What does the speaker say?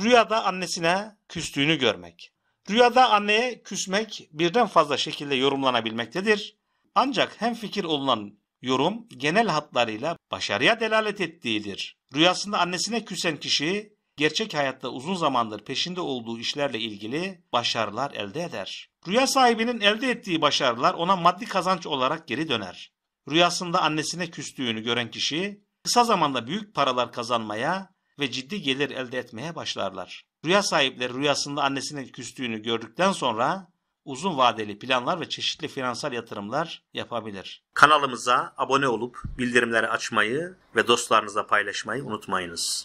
Rüyada annesine küstüğünü görmek. Rüyada anneye küsmek birden fazla şekilde yorumlanabilmektedir. Ancak hem fikir olunan yorum genel hatlarıyla başarıya delalet ettiğidir. Rüyasında annesine küsen kişi gerçek hayatta uzun zamandır peşinde olduğu işlerle ilgili başarılar elde eder. Rüya sahibinin elde ettiği başarılar ona maddi kazanç olarak geri döner. Rüyasında annesine küstüğünü gören kişi kısa zamanda büyük paralar kazanmaya ve ciddi gelir elde etmeye başlarlar. Rüya sahipleri rüyasında annesinin küstüğünü gördükten sonra uzun vadeli planlar ve çeşitli finansal yatırımlar yapabilir. Kanalımıza abone olup bildirimleri açmayı ve dostlarınızla paylaşmayı unutmayınız.